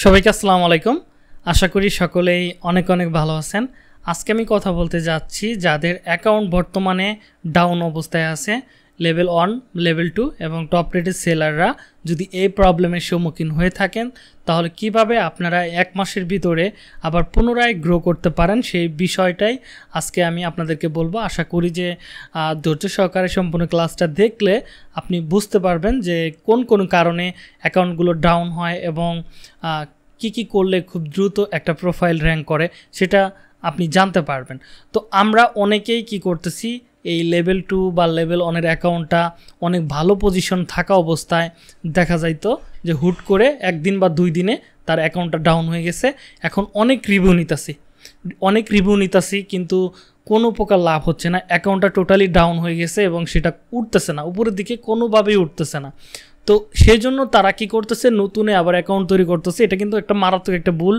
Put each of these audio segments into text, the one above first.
সবাইকে আসসালামু আলাইকুম আশা করি সকলেই অনেক অনেক ভালো আছেন আজকে আমি কথা বলতে যাচ্ছি যাদের অ্যাকাউন্ট বর্তমানে ডাউন অবস্থায় আছে লেভেল ওয়ান লেভেল টু এবং টপ রেটের সেলাররা যদি এই প্রবলেমের সম্মুখীন হয়ে থাকেন তাহলে কিভাবে আপনারা এক মাসের ভিতরে আবার পুনরায় গ্রো করতে পারেন সেই বিষয়টাই আজকে আমি আপনাদেরকে বলবো আশা করি যে ধৈর্য সহকারে সম্পূর্ণ ক্লাসটা দেখলে আপনি বুঝতে পারবেন যে কোন কোন কারণে অ্যাকাউন্টগুলো ডাউন হয় এবং কি কি করলে খুব দ্রুত একটা প্রোফাইল র্যাঙ্ক করে সেটা আপনি জানতে পারবেন তো আমরা অনেকেই কি করতেছি এই লেভেল টু বা লেভেল ওয়ানের অ্যাকাউন্টটা অনেক ভালো পজিশন থাকা অবস্থায় দেখা যাইতো যে হুট করে একদিন বা দুই দিনে তার অ্যাকাউন্টটা ডাউন হয়ে গেছে এখন অনেক রিভিউ নিতাছি অনেক রিভিউ নিতাছি কিন্তু কোনো প্রকার লাভ হচ্ছে না অ্যাকাউন্টটা টোটালি ডাউন হয়ে গেছে এবং সেটা উঠতেছে না উপরের দিকে কোনোভাবেই উঠতেছে না তো সেই জন্য তারা কি করতেছে নতুনে আবার অ্যাকাউন্ট তৈরি করতেছে এটা কিন্তু একটা মারাত্মক একটা ভুল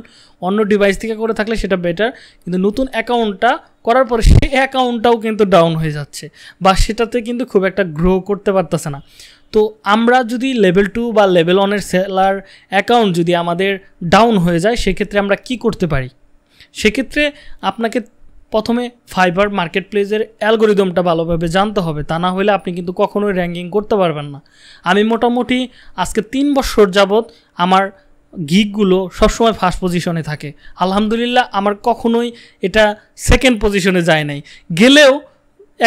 অন্য ডিভাইস থেকে করে থাকলে সেটা বেটার কিন্তু নতুন অ্যাকাউন্টটা করার পরে সেই অ্যাকাউন্টটাও কিন্তু ডাউন হয়ে যাচ্ছে বা সেটাতে কিন্তু খুব একটা গ্রো করতে পারতেছে না তো আমরা যদি লেভেল টু বা লেভেল ওয়ানের সেলার অ্যাকাউন্ট যদি আমাদের ডাউন হয়ে যায় সেক্ষেত্রে আমরা কি করতে পারি সেক্ষেত্রে আপনাকে প্রথমে ফাইবার মার্কেট প্লেসের অ্যালগোরিদমটা ভালোভাবে জানতে হবে তা না হলে আপনি কিন্তু কখনোই র্যাঙ্কিং করতে পারবেন না আমি মোটামুটি আজকে তিন বছর যাবৎ আমার গিকগুলো সবসময় ফার্স্ট পজিশনে থাকে আলহামদুলিল্লাহ আমার কখনোই এটা সেকেন্ড পজিশনে যায় নাই গেলেও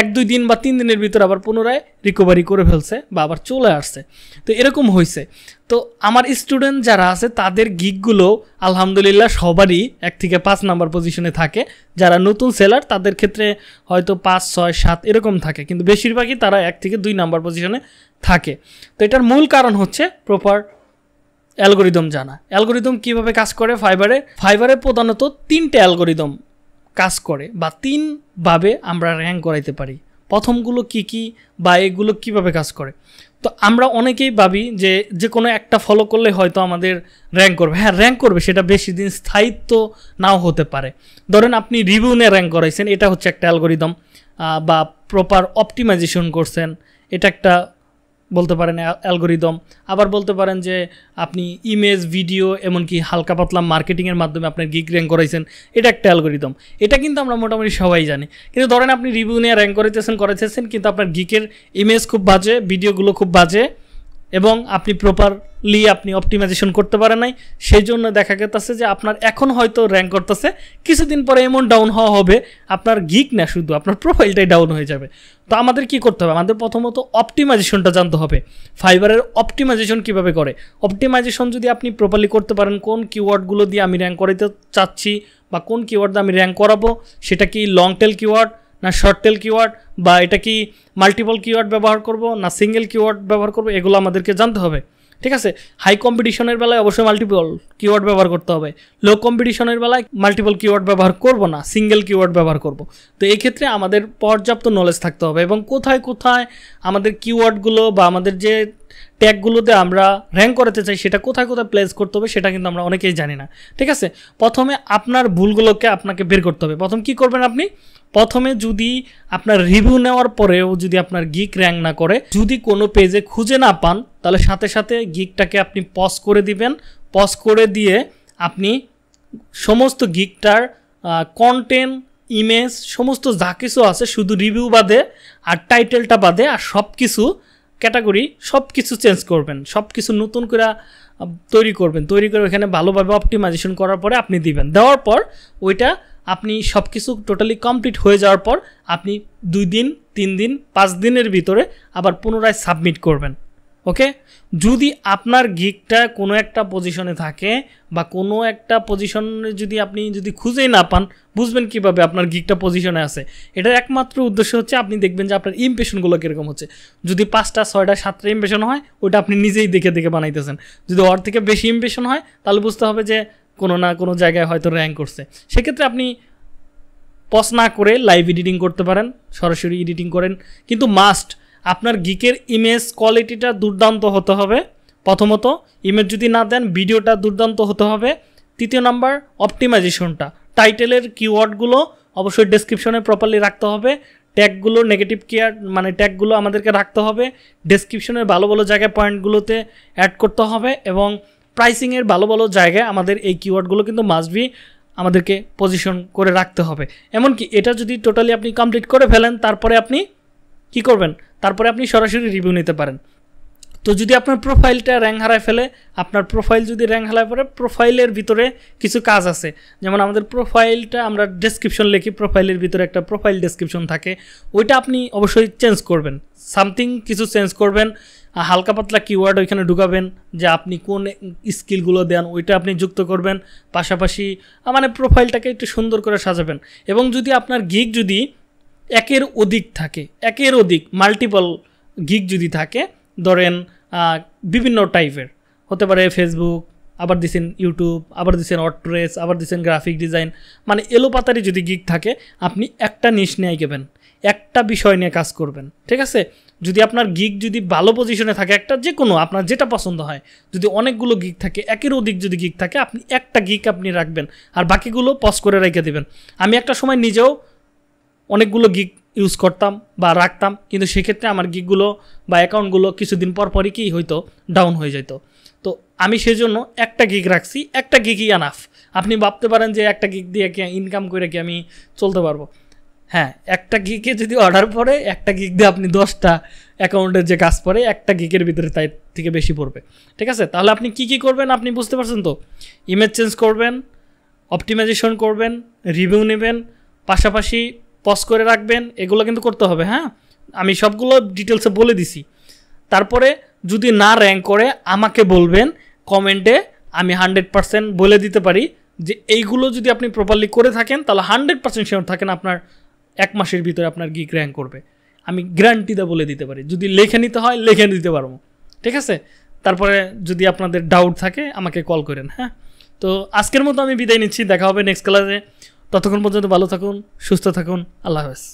এক দুই দিন বা তিন দিনের ভিতরে আবার পুনরায় রিকভারি করে ফেলছে বা আবার চলে আসছে তো এরকম হয়েছে তো আমার স্টুডেন্ট যারা আছে তাদের গিকগুলো আলহামদুলিল্লাহ সবারই এক থেকে পাঁচ নাম্বার পজিশনে থাকে যারা নতুন সেলার তাদের ক্ষেত্রে হয়তো পাঁচ ছয় সাত এরকম থাকে কিন্তু বেশিরভাগই তারা এক থেকে দুই নাম্বার পজিশনে থাকে তো এটার মূল কারণ হচ্ছে প্রপার অ্যালগোরিদম জানা অ্যালগোরিদম কিভাবে কাজ করে ফাইবারে ফাইবারে প্রধানত তিনটে অ্যালগোরিদম কাজ করে বা তিনভাবে আমরা র্যাঙ্ক করাইতে পারি প্রথমগুলো কি কি বা এগুলো কিভাবে কাজ করে তো আমরা অনেকেই ভাবি যে যে কোনো একটা ফলো করলে হয়তো আমাদের র্যাঙ্ক করবে হ্যাঁ র্যাঙ্ক করবে সেটা বেশি দিন স্থায়িত্ব নাও হতে পারে ধরেন আপনি রিভিউ নিয়ে র্যাঙ্ক করাইছেন এটা হচ্ছে একটা অ্যালগোরিদম বা প্রপার অপটিমাইজেশন করছেন এটা একটা বলতে পারেন অ্যালগোরিদম আবার বলতে পারেন যে আপনি ইমেজ ভিডিও এমনকি হালকা পাতলা মার্কেটিংয়ের মাধ্যমে আপনার গিক র্যাঙ্ক করাইছেন এটা একটা অ্যালগোরিদম এটা কিন্তু আমরা মোটামুটি সবাই জানি কিন্তু ধরেন আপনি রিভিউ নিয়ে র্যাঙ্ক করাইতেছেন করাইতেছেন কিন্তু আপনার গিকের ইমেজ খুব বাজে ভিডিওগুলো খুব বাজে এবং আপনি প্রপারলি আপনি অপটিমাইজেশন করতে পারেন নাই সেই জন্য দেখা যেতেছে যে আপনার এখন হয়তো র্যাঙ্ক করতেছে কিছুদিন পরে এমন ডাউন হওয়া হবে আপনার গিক না শুধু আপনার প্রোফাইলটাই ডাউন হয়ে যাবে তো আমাদের কি করতে হবে আমাদের প্রথমত অপটিমাইজেশনটা জানতে হবে ফাইবারের অপটিমাইজেশন কিভাবে করে অপটিমাইজেশন যদি আপনি প্রপারলি করতে পারেন কোন কিওয়ার্ডগুলো দিয়ে আমি র্যাঙ্ক করাইতে চাচ্ছি বা কোন কিওয়ার্ড দিয়ে আমি র্যাঙ্ক করাবো সেটা কি লং টেল কিওয়ার্ড না শর্ট টেল কিওয়ার্ড বা এটা কি মাল্টিপল কিওয়ার্ড ব্যবহার করব না সিঙ্গেল কিওয়ার্ড ব্যবহার করব এগুলো আমাদেরকে জানতে হবে ঠিক আছে হাই কম্পিটিশনের বেলায় অবশ্যই মাল্টিপল কিওয়ার্ড ব্যবহার করতে হবে লো কম্পিটিশনের বেলায় মাল্টিপল কিওয়ার্ড ব্যবহার করব না সিঙ্গেল কিওয়ার্ড ব্যবহার করব তো এই ক্ষেত্রে আমাদের পর্যাপ্ত নলেজ থাকতে হবে এবং কোথায় কোথায় আমাদের কিওয়ার্ডগুলো বা আমাদের যে ট্যাগুলোতে আমরা র্যাঙ্ক করাতে চাই সেটা কোথায় কোথায় প্লেস করতে হবে সেটা কিন্তু আমরা অনেকেই জানি না ঠিক আছে প্রথমে আপনার ভুলগুলোকে আপনাকে বের করতে হবে প্রথম কি করবেন আপনি প্রথমে যদি আপনার রিভিউ নেওয়ার পরেও যদি আপনার গিক র্যাঙ্ক না করে যদি কোনো পেজে খুঁজে না পান তাহলে সাথে সাথে গিকটাকে আপনি পজ করে দিবেন পজ করে দিয়ে আপনি সমস্ত গিকটার কন্টেন্ট ইমেজ সমস্ত যা কিছু আছে শুধু রিভিউ বাদে আর টাইটেলটা বাদে আর সব কিছু ক্যাটাগরি সব কিছু চেঞ্জ করবেন সব কিছু নতুন করে তৈরি করবেন তৈরি করে ওইখানে ভালোভাবে অপটিমাইজেশন করার পরে আপনি দিবেন দেওয়ার পর ওইটা আপনি সব কিছু টোটালি কমপ্লিট হয়ে যাওয়ার পর আপনি দুই দিন তিন দিন পাঁচ দিনের ভিতরে আবার পুনরায় সাবমিট করবেন ওকে যদি আপনার গিকটা কোনো একটা পজিশনে থাকে বা কোনো একটা পজিশনে যদি আপনি যদি খুঁজেই না পান বুঝবেন কিভাবে আপনার গিকটা পজিশনে আছে এটার একমাত্র উদ্দেশ্য হচ্ছে আপনি দেখবেন যে আপনার ইমপ্রেশনগুলো কীরকম হচ্ছে যদি পাঁচটা ছয়টা সাতটা ইমপ্রেশন হয় ওটা আপনি নিজেই দেখে দেখে বানাইতেছেন যদি ওর থেকে বেশি ইমপ্রেশন হয় তাহলে বুঝতে হবে যে কোনো না কোনো জায়গায় হয়তো র্যাঙ্ক করছে সেক্ষেত্রে আপনি পস না করে লাইভ এডিটিং করতে পারেন সরাসরি এডিটিং করেন কিন্তু মাস্ট আপনার গিকের ইমেজ কোয়ালিটিটা দুর্দান্ত হতে হবে প্রথমত ইমেজ যদি না দেন ভিডিওটা দুর্দান্ত হতে হবে তৃতীয় নাম্বার অপটিমাইজেশনটা টাইটেলের কিওয়ার্ডগুলো অবশ্যই ডেসক্রিপশনে প্রপারলি রাখতে হবে ট্যাগগুলো নেগেটিভ কেয়ার মানে ট্যাগগুলো আমাদেরকে রাখতে হবে ডেসক্রিপশনের ভালো ভালো জায়গায় পয়েন্টগুলোতে অ্যাড করতে হবে এবং প্রাইসিংয়ের ভালো ভালো জায়গায় আমাদের এই কিওয়ার্ডগুলো কিন্তু মাসবি আমাদেরকে পজিশন করে রাখতে হবে এমনকি এটা যদি টোটালি আপনি কমপ্লিট করে ফেলেন তারপরে আপনি কি করবেন তারপরে আপনি সরাসরি রিভিউ নিতে পারেন তো যদি আপনার প্রোফাইলটা র্যাঙ্ক হারায় ফেলে আপনার প্রোফাইল যদি র্যাঙ্ক হারায় পরে প্রোফাইলের ভিতরে কিছু কাজ আছে যেমন আমাদের প্রোফাইলটা আমরা ডেসক্রিপশন লিখি প্রোফাইলের ভিতরে একটা প্রোফাইল ডেসক্রিপশন থাকে ওইটা আপনি অবশ্যই চেঞ্জ করবেন সামথিং কিছু চেঞ্জ করবেন হালকা পাতলা কিওয়ার্ড ওইখানে ঢুকাবেন যে আপনি কোন স্কিলগুলো দেন ওইটা আপনি যুক্ত করবেন পাশাপাশি মানে প্রোফাইলটাকে একটু সুন্দর করে সাজাবেন এবং যদি আপনার গিগ যদি একের অধিক থাকে একের অধিক মাল্টিপল গিক যদি থাকে ধরেন বিভিন্ন টাইপের হতে পারে ফেসবুক আবার দিছেন ইউটিউব আবার দিছেন অট্রেস আবার দিছেন গ্রাফিক ডিজাইন মানে এলোপাতারি যদি গিক থাকে আপনি একটা নিশ নিয়ে গেবেন একটা বিষয় নিয়ে কাজ করবেন ঠিক আছে যদি আপনার গিক যদি ভালো পজিশনে থাকে একটা যে কোনো আপনার যেটা পছন্দ হয় যদি অনেকগুলো গিক থাকে একের অধিক যদি গিক থাকে আপনি একটা গিক আপনি রাখবেন আর বাকিগুলো পজ করে রেখে দেবেন আমি একটা সময় নিজেও অনেকগুলো গিক ইউজ করতাম বা রাখতাম কিন্তু সেক্ষেত্রে আমার গিকগুলো বা অ্যাকাউন্টগুলো কিছুদিন পর পরই কি হয়তো ডাউন হয়ে যেত তো আমি সেই জন্য একটা গিক রাখছি একটা গিকই আনাফ আপনি ভাবতে পারেন যে একটা গিক দিয়ে কি ইনকাম করে কি আমি চলতে পারবো হ্যাঁ একটা গিকে যদি অর্ডার পড়ে একটা গিক দিয়ে আপনি দশটা অ্যাকাউন্টের যে কাজ পড়ে একটা গিকের ভিতরে তাই থেকে বেশি পড়বে ঠিক আছে তাহলে আপনি কি কি করবেন আপনি বুঝতে পারছেন তো ইমেজ চেঞ্জ করবেন অপটিমাইজেশন করবেন রিভিউ নেবেন পাশাপাশি পজ করে রাখবেন এগুলো কিন্তু করতে হবে হ্যাঁ আমি সবগুলো ডিটেলসে বলে দিছি তারপরে যদি না র্যাঙ্ক করে আমাকে বলবেন কমেন্টে আমি হান্ড্রেড পারসেন্ট বলে দিতে পারি যে এইগুলো যদি আপনি প্রপারলি করে থাকেন তাহলে হান্ড্রেড পার্সেন্ট শেয়ার থাকেন আপনার এক মাসের ভিতরে আপনার গিক র্যাঙ্ক করবে আমি গ্যারান্টিটা বলে দিতে পারি যদি লেখে নিতে হয় লেখে দিতে পারবো ঠিক আছে তারপরে যদি আপনাদের ডাউট থাকে আমাকে কল করেন হ্যাঁ তো আজকের মতো আমি বিদায় নিচ্ছি দেখা হবে নেক্সট ক্লাসে ততক্ষণ পর্যন্ত ভালো থাকুন সুস্থ থাকুন আল্লাহ হাফেজ